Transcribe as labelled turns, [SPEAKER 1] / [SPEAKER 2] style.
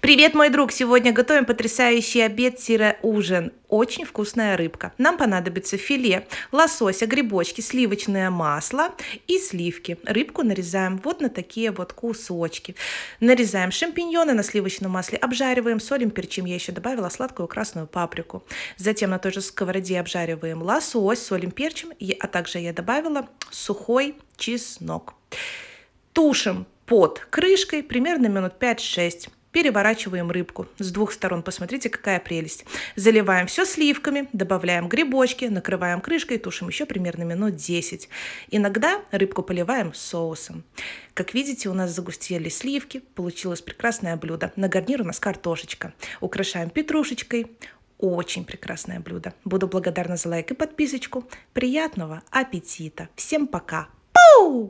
[SPEAKER 1] Привет, мой друг! Сегодня готовим потрясающий обед-ужин. Очень вкусная рыбка. Нам понадобится филе, лосося, грибочки, сливочное масло и сливки. Рыбку нарезаем вот на такие вот кусочки. Нарезаем шампиньоны на сливочном масле, обжариваем, солим, перчим. Я еще добавила сладкую красную паприку. Затем на той же сковороде обжариваем лосось, солим, перчим. А также я добавила сухой чеснок. Тушим под крышкой примерно минут 5-6. Переворачиваем рыбку. С двух сторон посмотрите, какая прелесть. Заливаем все сливками, добавляем грибочки, накрываем крышкой, и тушим еще примерно минут 10. Иногда рыбку поливаем соусом. Как видите, у нас загустели сливки, получилось прекрасное блюдо. На гарнир у нас картошечка. Украшаем петрушечкой. Очень прекрасное блюдо. Буду благодарна за лайк и подписочку. Приятного аппетита. Всем пока. Пау!